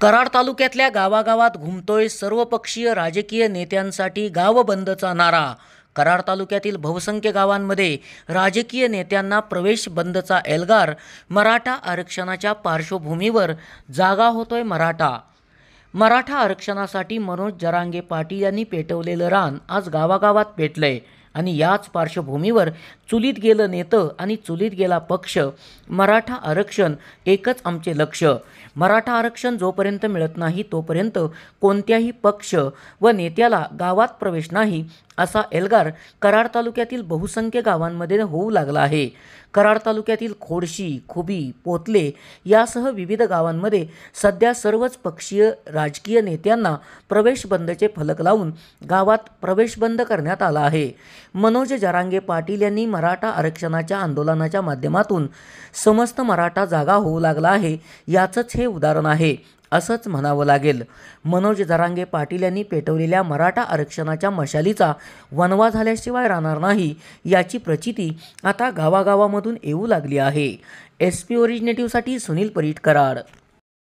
कराड तालुक्यातल्या गावागावात घुमतोय सर्वपक्षीय राजकीय नेत्यांसाठी गाव बंदचा नारा कराड तालुक्यातील बहुसंख्य गावांमध्ये राजकीय नेत्यांना प्रवेश बंदचा एल्गार मराठा आरक्षणाच्या पार्श्वभूमीवर जागा होतोय मराठा मराठा आरक्षणासाठी मनोज जरांगे पाटील यांनी पेटवलेलं रान आज गावागावात पेटलंय आणि याच पार्श्वभूमीवर चुलीत गेलं नेतं आणि चुलीत गेला पक्ष मराठा आरक्षण एकच आमचे लक्ष मराठा आरक्षण जोपर्यंत मिळत नाही तोपर्यंत कोणत्याही पक्ष व नेत्याला गावात प्रवेश नाही असा एल्गार कराड तालुक्यातील बहुसंख्य गावांमध्ये होऊ लागला आहे कराड तालुक्यातील खोडशी खुबी पोतले यासह विविध गावांमध्ये सध्या सर्वच पक्षीय राजकीय नेत्यांना प्रवेश बंदचे फलक लावून गावात प्रवेश बंद करण्यात आला आहे मनोज जरांगे पाटील यांनी मराठा आरक्षणाच्या आंदोलनाच्या माध्यमातून समस्त मराठा जागा होऊ लागला आहे याचंच हे उदाहरण आहे असंच म्हणावं लागेल मनोज जरांगे पाटील यांनी पेटवलेल्या मराठा आरक्षणाच्या मशालीचा वनवा झाल्याशिवाय राहणार नाही याची प्रचिती आता गावागावामधून येऊ लागली आहे एस पी ओरिजिनेटिव्हसाठी सुनील परीट कराड